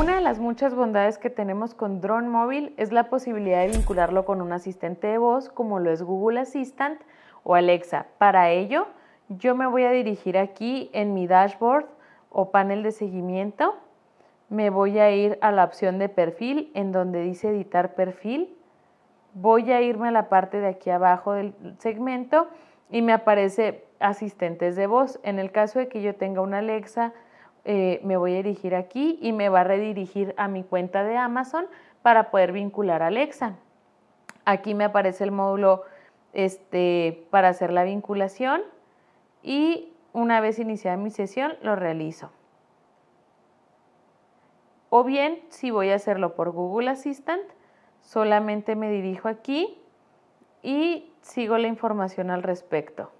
Una de las muchas bondades que tenemos con Drone Móvil es la posibilidad de vincularlo con un asistente de voz como lo es Google Assistant o Alexa. Para ello, yo me voy a dirigir aquí en mi dashboard o panel de seguimiento. Me voy a ir a la opción de perfil en donde dice editar perfil. Voy a irme a la parte de aquí abajo del segmento y me aparece asistentes de voz. En el caso de que yo tenga una Alexa, eh, me voy a dirigir aquí y me va a redirigir a mi cuenta de Amazon para poder vincular a Alexa. Aquí me aparece el módulo este, para hacer la vinculación y una vez iniciada mi sesión lo realizo. O bien, si voy a hacerlo por Google Assistant, solamente me dirijo aquí y sigo la información al respecto.